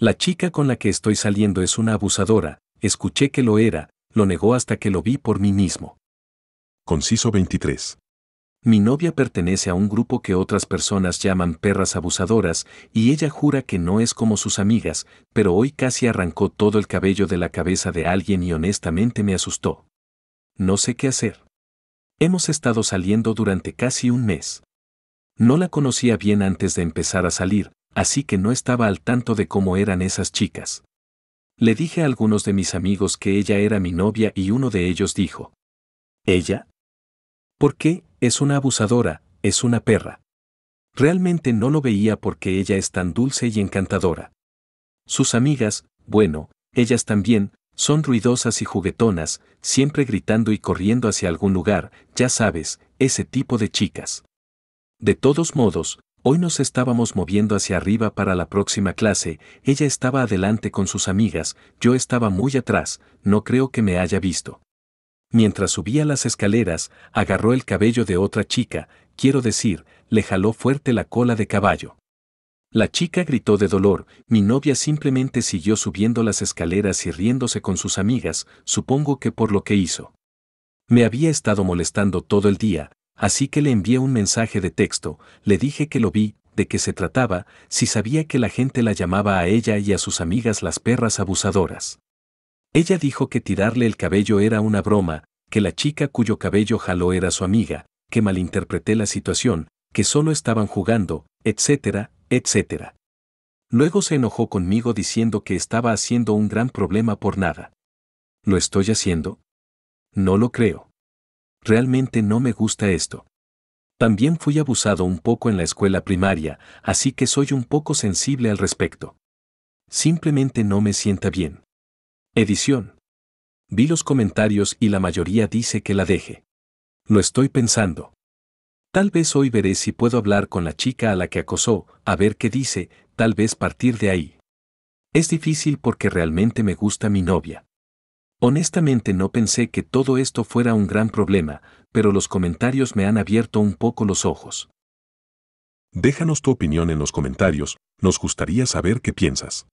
La chica con la que estoy saliendo es una abusadora, escuché que lo era, lo negó hasta que lo vi por mí mismo. Conciso 23. Mi novia pertenece a un grupo que otras personas llaman perras abusadoras y ella jura que no es como sus amigas, pero hoy casi arrancó todo el cabello de la cabeza de alguien y honestamente me asustó. No sé qué hacer. Hemos estado saliendo durante casi un mes. No la conocía bien antes de empezar a salir, así que no estaba al tanto de cómo eran esas chicas. Le dije a algunos de mis amigos que ella era mi novia y uno de ellos dijo, ¿Ella? ¿Por qué? Es una abusadora, es una perra. Realmente no lo veía porque ella es tan dulce y encantadora. Sus amigas, bueno, ellas también, son ruidosas y juguetonas, siempre gritando y corriendo hacia algún lugar, ya sabes, ese tipo de chicas. De todos modos, Hoy nos estábamos moviendo hacia arriba para la próxima clase, ella estaba adelante con sus amigas, yo estaba muy atrás, no creo que me haya visto. Mientras subía las escaleras, agarró el cabello de otra chica, quiero decir, le jaló fuerte la cola de caballo. La chica gritó de dolor, mi novia simplemente siguió subiendo las escaleras y riéndose con sus amigas, supongo que por lo que hizo. Me había estado molestando todo el día, Así que le envié un mensaje de texto, le dije que lo vi, de qué se trataba, si sabía que la gente la llamaba a ella y a sus amigas las perras abusadoras. Ella dijo que tirarle el cabello era una broma, que la chica cuyo cabello jaló era su amiga, que malinterpreté la situación, que solo estaban jugando, etcétera, etcétera. Luego se enojó conmigo diciendo que estaba haciendo un gran problema por nada. ¿Lo estoy haciendo? No lo creo. Realmente no me gusta esto. También fui abusado un poco en la escuela primaria, así que soy un poco sensible al respecto. Simplemente no me sienta bien. Edición. Vi los comentarios y la mayoría dice que la deje. Lo estoy pensando. Tal vez hoy veré si puedo hablar con la chica a la que acosó, a ver qué dice, tal vez partir de ahí. Es difícil porque realmente me gusta mi novia. Honestamente no pensé que todo esto fuera un gran problema, pero los comentarios me han abierto un poco los ojos. Déjanos tu opinión en los comentarios, nos gustaría saber qué piensas.